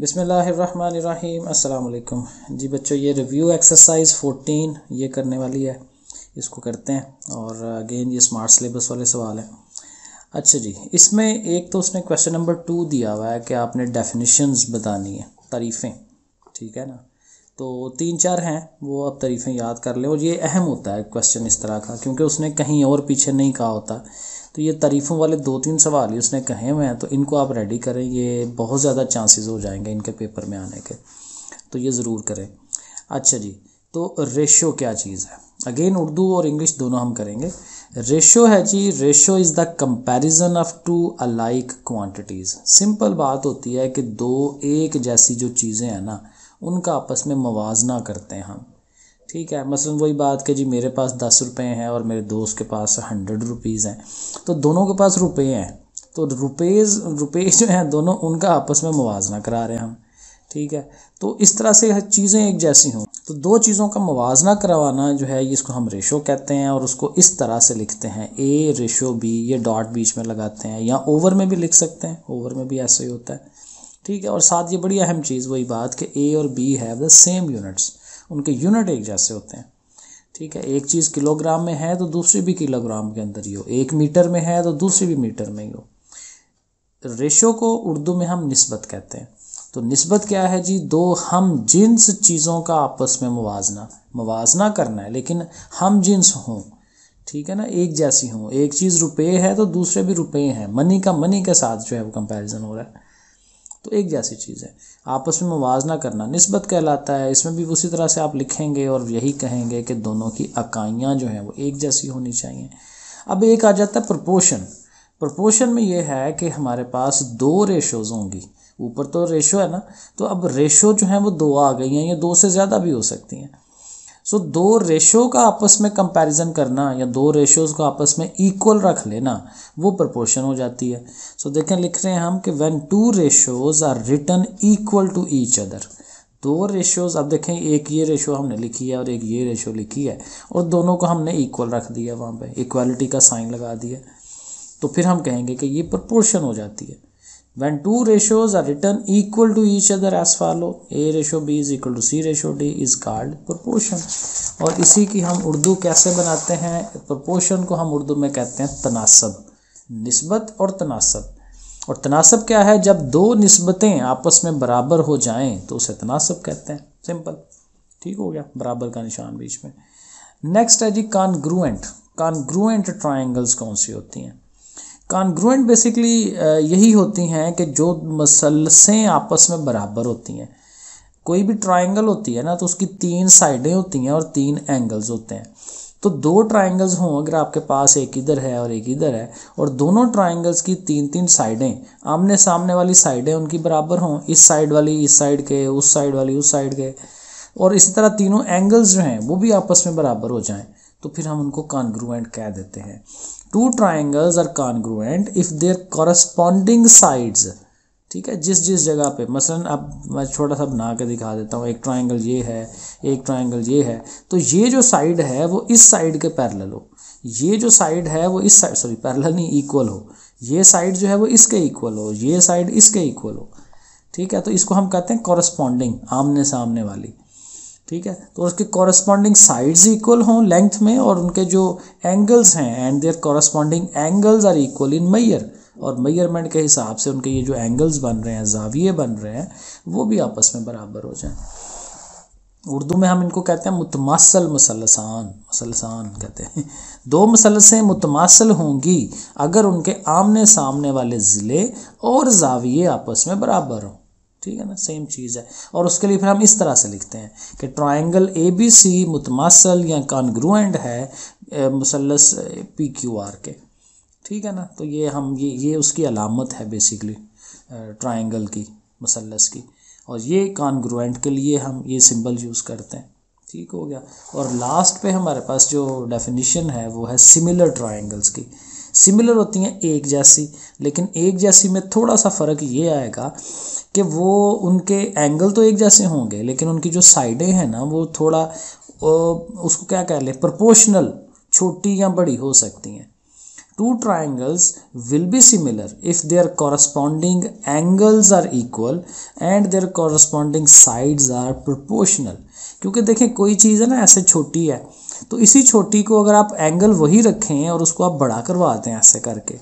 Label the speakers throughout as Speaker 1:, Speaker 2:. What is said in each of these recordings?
Speaker 1: बिसमीम अल्लाम जी बच्चों ये रिव्यू एक्सरसाइज 14 ये करने वाली है इसको करते हैं और अगेन ये स्मार्ट सिलेबस वाले सवाल हैं अच्छा जी इसमें एक तो उसने क्वेश्चन नंबर टू दिया हुआ है कि आपने डेफिनेशंस बतानी है तारीफ़ें ठीक है ना तो तीन चार हैं वो आप तरीफ़ें याद कर लें और ये अहम होता है क्वेश्चन इस तरह का क्योंकि उसने कहीं और पीछे नहीं कहा होता तो ये तरीफ़ों वाले दो तीन सवाल ही उसने कहे हुए हैं तो इनको आप रेडी करें ये बहुत ज़्यादा चांसेस हो जाएंगे इनके पेपर में आने के तो ये ज़रूर करें अच्छा जी तो रेशो क्या चीज़ है अगेन उर्दू और इंग्लिश दोनों हम करेंगे रेशो है जी ratio is the comparison of two alike quantities simple बात होती है कि दो एक जैसी जो चीज़ें हैं ना उनका आपस में मवाजना करते हैं हम ठीक है मसलन वही बात कि जी मेरे पास दस रुपये हैं और मेरे दोस्त के पास हंड्रेड रुपीज़ हैं तो दोनों के पास रुपये हैं तो रुपेज़ रुपये जो हैं दोनों उनका आपस में मवाजना करा रहे हैं हम ठीक है तो इस तरह से चीज़ें एक जैसी हों तो दो चीज़ों का मुवजना करवाना जो है इसको हम रेशो कहते हैं और उसको इस तरह से लिखते हैं ए रेशो बी ये डॉट बीच में लगाते हैं या ओवर में भी लिख सकते हैं ओवर में भी ऐसा ही होता है ठीक है और साथ ये बड़ी अहम चीज़ वही बात कि ए और B have the same units उनके यूनिट एक जैसे होते हैं ठीक है एक चीज़ किलोग्राम में है तो दूसरी भी किलोग्राम के अंदर ही हो एक मीटर में है तो दूसरी भी मीटर में ही हो रेशो को उर्दू में हम नस्बत कहते हैं तो नस्बत क्या है जी दो हम जिन्स चीज़ों का आपस में मुवजना मुवजना करना है लेकिन हम जिन्स हों ठीक है ना एक जैसी हों एक चीज़ रुपये है तो दूसरे भी रुपये हैं मनी का मनी के साथ जो है वो कंपैरिजन हो रहा है तो एक जैसी चीज़ है आपस में मुवजना करना नस्बत कहलाता है इसमें भी उसी तरह से आप लिखेंगे और यही कहेंगे कि दोनों की इकाइयाँ जो हैं वो एक जैसी होनी चाहिए अब एक आ जाता है प्रपोशन प्रपोशन में ये है कि हमारे पास दो रेशोज़ होंगी ऊपर तो रेशो है ना तो अब रेशो जो है वो दो आ गई हैं या दो से ज़्यादा भी हो सकती हैं सो so, दो रेशो का आपस में कंपैरिजन करना या दो रेशोज़ को आपस में इक्वल रख लेना वो प्रपोर्शन हो जाती है सो so, देखें लिख रहे हैं हम कि when two ratios are written equal to each other दो रेशोज़ अब देखें एक ये रेशो हमने लिखी है और एक ये रेशो लिखी है और दोनों को हमने इक्वल रख दिया वहाँ पर इक्वालिटी का साइन लगा दिया तो फिर हम कहेंगे कि ये प्रपोर्शन हो जाती है When two ratios are written equal to each other as follow, A ratio B is equal to C ratio D is called proportion. और इसी की हम उर्दू कैसे बनाते हैं proportion को हम उर्दू में कहते हैं तनासब नस्बत और तनासब और तनासब क्या है जब दो नस्बतें आपस में बराबर हो जाएं तो उसे तनासब कहते हैं सिंपल ठीक हो गया बराबर का निशान बीच में नेक्स्ट है जी कानग्रुएंट कानग्रुएंट ट्राइंगल्स कौन सी होती हैं कॉन्ग्रुएंट बेसिकली यही होती हैं कि जो मसलसें आपस में बराबर होती हैं कोई भी ट्राइंगल होती है ना तो उसकी तीन साइडें होती हैं और तीन एंगल्स होते हैं तो दो ट्राइंगल्स हों अगर आपके पास एक इधर है और एक इधर है और दोनों ट्राइंगल्स की तीन तीन साइडें आमने सामने वाली साइडें उनकी बराबर हों इस साइड वाली इस साइड के उस साइड वाली उस साइड के और इसी तरह तीनों एंगल्स जो हैं वो भी आपस में बराबर हो जाएं तो फिर हम उनको कॉन्ग्रुएंट कह देते हैं two triangles are congruent if their corresponding sides ठीक है जिस जिस जगह पे मसलन अब मैं छोटा सा बना के दिखा देता हूँ एक ट्राइंगल ये है एक ट्राइंगल ये है तो ये जो साइड है वो इस साइड के पैरेलल हो ये जो साइड है वो इस साइड सॉरी पैरेलल नहीं इक्वल हो ये साइड जो है वो इसके इक्वल हो ये साइड इसके इक्वल हो ठीक है तो इसको हम कहते हैं कॉरस्पॉन्डिंग आमने सामने वाली ठीक है तो उसके कॉरस्पॉन्डिंग साइड्स इक्वल हों लेंथ में और उनके जो एंगल्स हैं and their corresponding angles are equal in measure और मैयरमेंट के हिसाब से उनके ये जो एंगल्स बन रहे हैं जाविये बन रहे हैं वो भी आपस में बराबर हो जाए उर्दू में हम इनको कहते हैं मुतमासल मुसलसान मुसलसान कहते हैं दो मसलसें मुतमासल होंगी अगर उनके आमने सामने वाले ज़िले और जाविये आपस में बराबर हों ठीक है ना सेम चीज़ है और उसके लिए फिर हम इस तरह से लिखते हैं कि ट्राइंगल ए बी सी मुतमासल या कॉन्ग्रुएंट है मुसलस पी क्यू आर के ठीक है ना तो ये हम ये ये उसकी अलामत है बेसिकली ट्राइंगल की मुसलस की और ये कॉन्ग्रुएंट के लिए हम ये सिंबल यूज़ करते हैं ठीक हो गया और लास्ट पे हमारे पास जो डेफिनेशन है वो है सिमिलर ट्राइंगल्स की सिमिलर होती हैं एक जैसी लेकिन एक जैसी में थोड़ा सा फ़र्क ये आएगा कि वो उनके एंगल तो एक जैसे होंगे लेकिन उनकी जो साइडें हैं ना वो थोड़ा उसको क्या कह लें प्रोपोर्शनल छोटी या बड़ी हो सकती हैं two triangles will be similar if their corresponding angles are equal and their corresponding sides are proportional क्योंकि देखें कोई चीज़ है ना ऐसे छोटी है तो इसी छोटी को अगर आप एंगल वही रखें और उसको आप बड़ा करवाते हैं ऐसे करके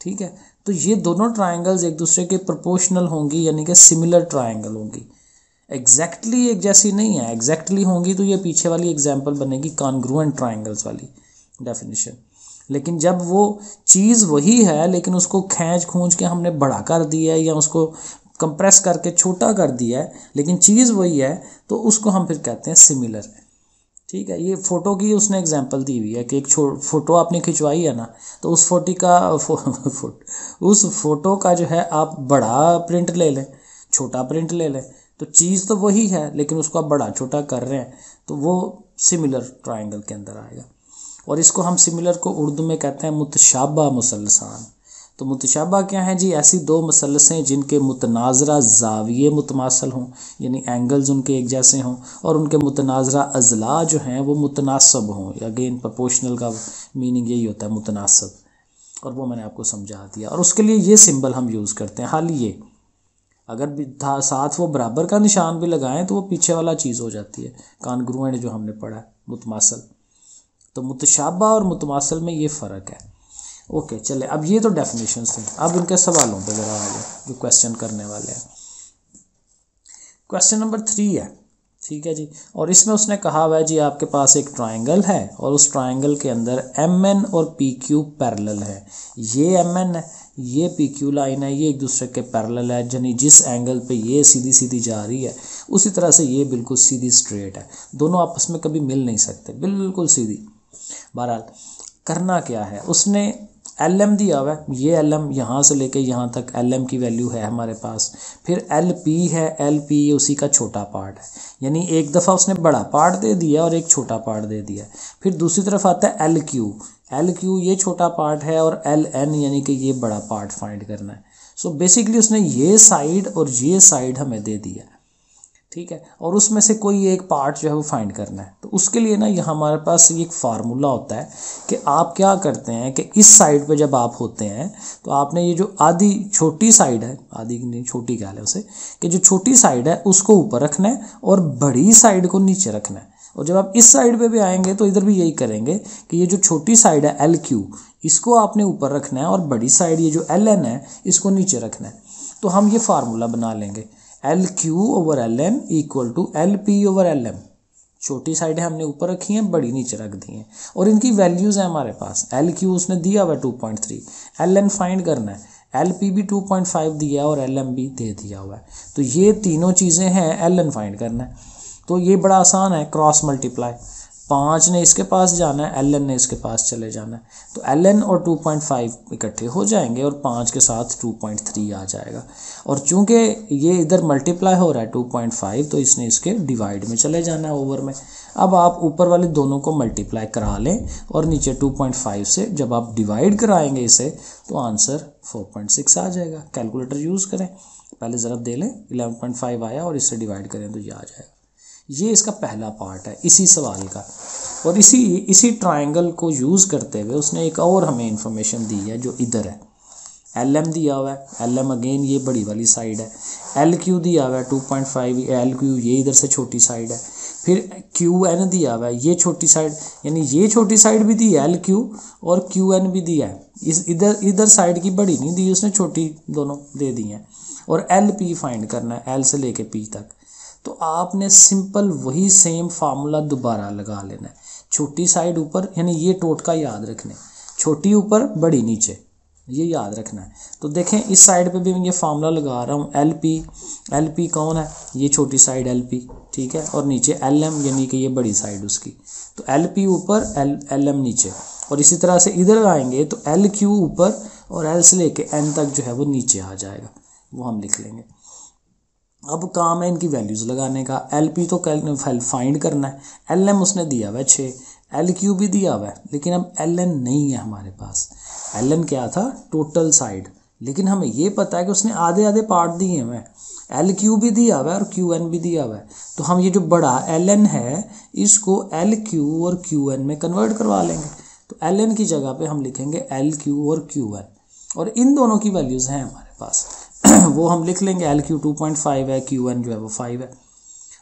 Speaker 1: ठीक है तो ये दोनों ट्राइंगल्स एक दूसरे के प्रोपोर्शनल होंगी यानी कि सिमिलर ट्राइंगल होंगी एग्जैक्टली exactly एक जैसी नहीं है एग्जैक्टली exactly होंगी तो ये पीछे वाली एग्जाम्पल बनेगी कॉन्ग्रुएंट ट्राइंगल्स वाली डेफिनेशन लेकिन जब वो चीज़ वही है लेकिन उसको खींच खूंच के हमने बड़ा कर दिया है या उसको कंप्रेस करके छोटा कर दिया है लेकिन चीज़ वही है तो उसको हम फिर कहते हैं सिमिलर है ठीक है ये फ़ोटो की उसने एग्जांपल दी हुई है कि एक फ़ोटो आपने खिंचवाई है ना तो उस फोटी का फो, फो, उस फोटो का जो है आप बड़ा प्रिंट ले लें छोटा प्रिंट ले लें तो चीज़ तो वही है लेकिन उसको आप बड़ा छोटा कर रहे हैं तो वो सिमिलर ट्राइंगल के अंदर आएगा और इसको हम सिमिलर को उर्दू में कहते हैं मुतशाबा मुसलसान तो मुतशाबा क्या है जी ऐसी दो मसलसें जिनके मुतनाज़रा जाविये मुतमासल हों यानी एंगल्स उनके एक जैसे हों और उनके मुतनाज़रा अजला जो हैं वो मुतनासब हों अगेन प्रपोशनल का मीनिंग यही होता है मुतनासब और वो मैंने आपको समझा दिया और उसके लिए ये सिंबल हम यूज़ करते हैं हाल ये अगर था साथ वो बराबर का निशान भी लगाएं तो वो पीछे वाला चीज़ हो जाती है कानग्रुएंट जो हमने पढ़ा है मुतमासल तो मुतशाबा और मुतमासल में ये फ़र्क है ओके चले अब ये तो डेफिनेशन थे अब इनके सवालों पर जरा आ जो क्वेश्चन करने वाले हैं क्वेश्चन नंबर थ्री है ठीक है जी और इसमें उसने कहा हुआ है जी आपके पास एक ट्रायंगल है और उस ट्रायंगल के अंदर एम एन और पी क्यू पैरल है ये एम एन है ये पी क्यू लाइन है ये एक दूसरे के पैरल है यानी जिस एंगल पे ये सीधी सीधी जा रही है उसी तरह से ये बिल्कुल सीधी स्ट्रेट है दोनों आपस में कभी मिल नहीं सकते बिल्कुल सीधी बहरहाल करना क्या है उसने एल एम दिया हुआ है ये एल एम यहाँ से लेके यहाँ तक एल एम की वैल्यू है हमारे पास फिर एल पी है एल पी उसी का छोटा पार्ट है यानी एक दफ़ा उसने बड़ा पार्ट दे दिया और एक छोटा पार्ट दे दिया फिर दूसरी तरफ आता है एल क्यू एल क्यू ये छोटा पार्ट है और एल एन यानी कि ये बड़ा पार्ट फाइंड करना है सो so बेसिकली उसने ये साइड और ये साइड हमें दे दिया ठीक है और उसमें से कोई एक पार्ट जो है वो फाइंड करना है तो उसके लिए ना ये हमारे पास ये एक फार्मूला होता है कि आप क्या करते हैं कि इस साइड पे जब आप होते हैं तो आपने ये जो आधी छोटी साइड है आधी नहीं छोटी क्या है उसे कि जो छोटी साइड है उसको ऊपर रखना है और बड़ी साइड को नीचे रखना है और जब आप इस साइड पे भी आएंगे तो इधर भी यही करेंगे कि ये जो छोटी साइड है एल क्यू इसको आपने ऊपर रखना है और बड़ी साइड ये जो एल एन है इसको नीचे रखना है तो हम ये फार्मूला बना लेंगे L Q over L M equal to L P over L M छोटी साइड हमने ऊपर रखी है बड़ी नीचे रख दी है और इनकी वैल्यूज़ हैं हमारे पास एल क्यू उसने दिया हुआ two point three L N find करना है एल पी भी टू पॉइंट फाइव दिया और एल एम भी दे दिया हुआ है तो ये तीनों चीज़ें हैं एल एन फाइंड करना है तो ये बड़ा आसान है क्रॉस मल्टीप्लाई पाँच ने इसके पास जाना है एल ने इसके पास चले जाना है तो एल और 2.5 इकट्ठे हो जाएंगे और पाँच के साथ 2.3 आ जाएगा और चूंकि ये इधर मल्टीप्लाई हो रहा है 2.5 तो इसने इसके डिवाइड में चले जाना है ओवर में अब आप ऊपर वाले दोनों को मल्टीप्लाई करा लें और नीचे 2.5 से जब आप डिवाइड कराएंगे इसे तो आंसर 4.6 आ जाएगा कैलकुलेटर यूज़ करें पहले ज़रा दे लें इलेवन आया और इससे डिवाइड करें तो ये आ जाएगा ये इसका पहला पार्ट है इसी सवाल का और इसी इसी ट्रायंगल को यूज़ करते हुए उसने एक और हमें इंफॉर्मेशन दी है जो इधर है एल एम दिया हुआ है एल एम अगेन ये बड़ी वाली साइड है एल क्यू दिया हुआ है two point five L Q ये इधर से छोटी साइड है फिर क्यू एन दिया हुआ है ये छोटी साइड यानी ये छोटी साइड भी दी है एल क्यू और क्यू एन भी दिया है इस इधर इधर साइड की बड़ी नहीं दी उसने छोटी दोनों दे दी हैं और एल पी फाइंड करना है एल से लेके पी तक तो आपने सिंपल वही सेम फार्मूला दोबारा लगा लेना है छोटी साइड ऊपर यानी ये टोटका याद रखना है छोटी ऊपर बड़ी नीचे ये याद रखना है तो देखें इस साइड पे भी मैं ये फार्मूला लगा रहा हूँ एल पी एल पी कौन है ये छोटी साइड एल पी ठीक है और नीचे एल एम यानी कि ये बड़ी साइड उसकी तो एल पी ऊपर एल एल एम नीचे और इसी तरह से इधर आएंगे तो एल क्यू ऊपर और एल से लेके एन तक जो है वो नीचे आ जाएगा वो हम लिख लेंगे अब काम है इनकी वैल्यूज़ लगाने का एल पी तो कल फाइंड करना है एल एम उसने दिया हुआ है छः एल क्यू भी दिया हुआ है लेकिन अब एल एन नहीं है हमारे पास एल एन क्या था टोटल साइड लेकिन हमें ये पता है कि उसने आधे आधे पार्ट दिए हुए हैं एल क्यू भी दिया हुआ है और क्यू एन भी दिया हुआ है तो हम ये जो बड़ा एल एन है इसको एल क्यू और क्यू एन में कन्वर्ट करवा लेंगे तो एल एन की जगह पे हम लिखेंगे एल क्यू और क्यू एन और इन दोनों की वैल्यूज़ हैं हमारे पास वो हम लिख लेंगे L Q two point five है क्यू एन जो है वो फाइव है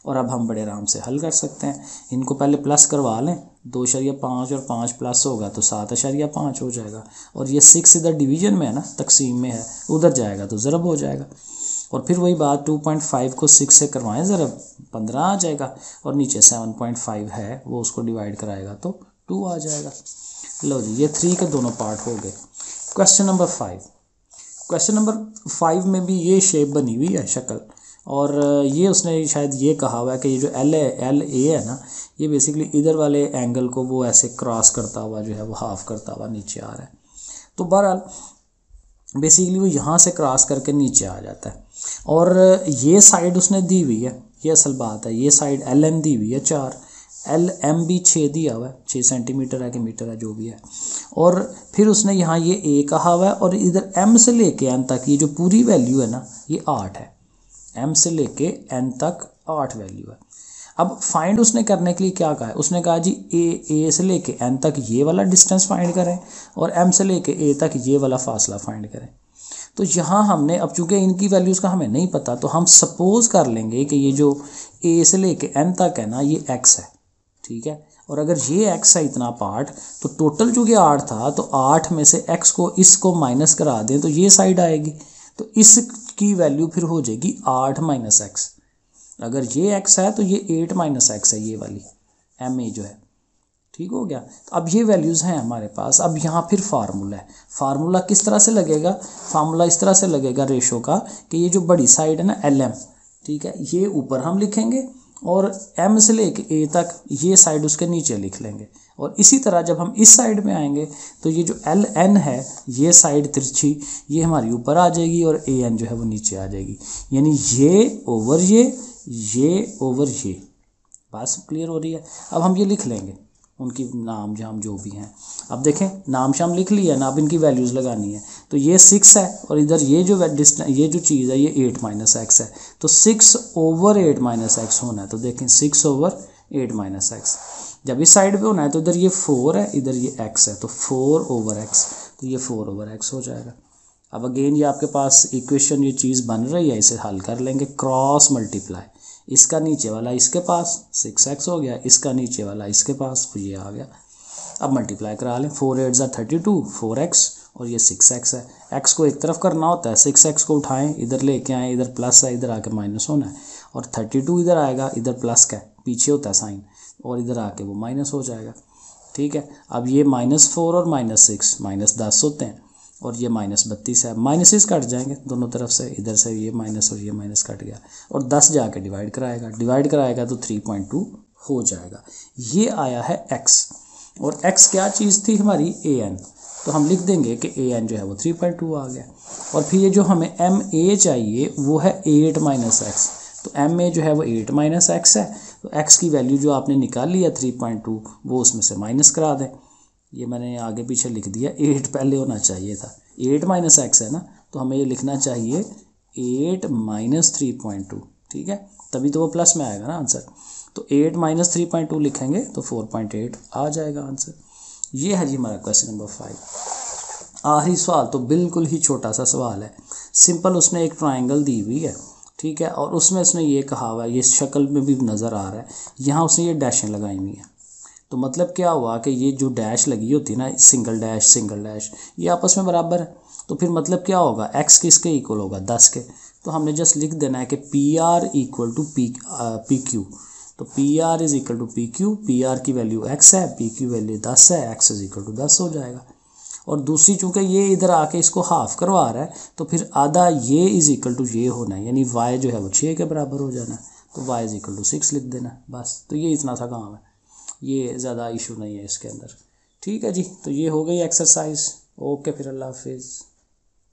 Speaker 1: और अब हम बड़े आराम से हल कर सकते हैं इनको पहले प्लस करवा लें दो शरिया पाँच और पाँच प्लस होगा तो सात अशरिया पाँच हो जाएगा और ये सिक्स इधर डिवीजन में है ना तकसीम में है उधर जाएगा तो ज़रब हो जाएगा और फिर वही बात टू पॉइंट फाइव को सिक्स से करवाएं ज़रब पंद्रह आ जाएगा और नीचे सेवन पॉइंट फाइव है वो उसको डिवाइड कराएगा तो टू आ जाएगा लो जी ये थ्री के दोनों पार्ट हो गए question number five question number five में भी ये शेप बनी हुई है शक्ल और ये उसने शायद ये कहा हुआ है कि ये जो एल है एल ए है ना ये बेसिकली इधर वाले एंगल को वो ऐसे क्रॉस करता हुआ जो है वो हाफ करता हुआ नीचे आ रहा है तो बहरहाल बेसिकली वो यहाँ से क्रॉस करके नीचे आ जाता है और ये साइड उसने दी हुई है ये असल बात है ये साइड एल एन दी हुई है चार एल एम भी छः दिया हुआ है छः सेंटीमीटर है कि मीटर है जो भी है और फिर उसने यहाँ ये ए कहा हुआ है और इधर एम से लेके एन तक ये जो पूरी वैल्यू है ना ये आठ है एम से लेके एन तक आठ वैल्यू है अब फाइंड उसने करने के लिए क्या कहा है उसने कहा जी ए ए से लेके एन तक ये वाला डिस्टेंस फाइंड करें और एम से लेके ए तक ये वाला फासला फाइंड करें तो यहाँ हमने अब चूंकि इनकी वैल्यूज़ का हमें नहीं पता तो हम सपोज़ कर लेंगे कि ये जो ए से लेके एन तक है ना ये एक्स है ठीक है और अगर ये एक्स है इतना पार्ट तो टोटल जो कि आठ था तो आठ में से एक्स को इसको माइनस करा दें तो ये साइड आएगी तो इसकी वैल्यू फिर हो जाएगी आठ माइनस एक्स अगर ये एक्स है तो ये एट माइनस एक्स है ये वाली एम ए जो है ठीक हो गया तो अब ये वैल्यूज़ हैं हमारे पास अब यहाँ फिर फार्मूला है फार्मूला किस तरह से लगेगा फार्मूला इस तरह से लगेगा रेशो का कि ये जो बड़ी साइड है ना एल एम ठीक है ये ऊपर हम लिखेंगे और एम से कर ए तक ये साइड उसके नीचे लिख लेंगे और इसी तरह जब हम इस साइड में आएंगे तो ये जो एल एन है ये साइड तिरछी ये हमारी ऊपर आ जाएगी और ए एन जो है वो नीचे आ जाएगी यानी ये ओवर ये ये ओवर ये बात सब क्लियर हो रही है अब हम ये लिख लेंगे उनकी नाम जाम जो भी हैं अब देखें नाम शाम लिख लिया है ना अब इनकी वैल्यूज़ लगानी है तो ये सिक्स है और इधर ये जो ये जो चीज़ है ये एट माइनस एक्स है तो six over eight minus X होना है तो देखें six over eight minus X जब इस साइड पे होना है तो इधर ये फोर है इधर ये एक्स है तो फोर ओवर एक्स तो ये फोर ओवर एक्स हो जाएगा अब अगेन ये आपके पास इक्वेशन ये चीज़ बन रही है इसे हल कर लेंगे क्रॉस मल्टीप्लाई इसका नीचे वाला इसके पास सिक्स एक्स हो गया इसका नीचे वाला इसके पास तो ये आ गया अब मल्टीप्लाई करा लें फोर एट ज़ा थर्टी टू फोर एक्स और ये सिक्स एक्स है एक्स को एक तरफ करना होता है सिक्स एक्स को उठाएं इधर लेके आएँ इधर प्लस है इधर आके माइनस होना है और थर्टी टू इधर आएगा इधर प्लस का पीछे होता है साइन और इधर आके वो माइनस हो जाएगा ठीक है अब ये माइनस फोर और माइनस सिक्स माइनस दस होते हैं और ये माइनस बत्तीस है माइनसेस कट जाएंगे दोनों तरफ से इधर से ये माइनस और ये माइनस कट गया और दस जाके डिवाइड कराएगा डिवाइड कराएगा तो थ्री पॉइंट टू हो जाएगा ये आया है एक्स और एक्स क्या चीज़ थी हमारी ए एन तो हम लिख देंगे कि ए एन जो है वो थ्री पॉइंट टू आ गया और फिर ये जो हमें एम ए चाहिए वो है एट माइनस एक्स तो एम ए जो है वो एट माइनस एक्स है तो एक्स की वैल्यू जो आपने निकाल लिया थ्री पॉइंट टू वो उसमें से माइनस करा दें ये मैंने आगे पीछे लिख दिया एट पहले होना चाहिए था एट माइनस एक्स है ना तो हमें ये लिखना चाहिए eight minus three point two ठीक है तभी तो वो प्लस में आएगा ना आंसर तो eight minus three point two लिखेंगे तो फोर पॉइंट एट आ जाएगा आंसर ये है जी हमारा क्वेश्चन नंबर फाइव आखिरी सवाल तो बिल्कुल ही छोटा सा सवाल है सिंपल उसने एक ट्राइंगल दी हुई है ठीक है और उसमें उसने ये कहा हुआ है ये शक्ल में भी नज़र आ रहा है यहाँ उसने ये डैशें लगाई हुई हैं तो मतलब क्या हुआ कि ये जो डैश लगी होती है ना सिंगल डैश सिंगल डैश ये आपस में बराबर है तो फिर मतलब क्या होगा एक्स किसके इक्वल होगा दस के तो हमने जस्ट लिख देना है कि P R equal to P P Q तो P R is equal to P Q P R की वैल्यू एक्स है पी क्यू वैल्यू दस है एक्स इज इक्वल टू दस हो जाएगा और दूसरी चूंकि ये इधर आके इसको हाफ करवा रहा है तो फिर आधा ये इज इक्वल टू ये होना है यानी वाई जो है वो छः के बराबर हो जाना है तो Y is equal to six लिख देना बस तो ये इतना सा काम है ये ज़्यादा इशू नहीं है इसके अंदर ठीक है जी तो ये हो गई एक्सरसाइज ओके फिर अल्लाह हाफिज़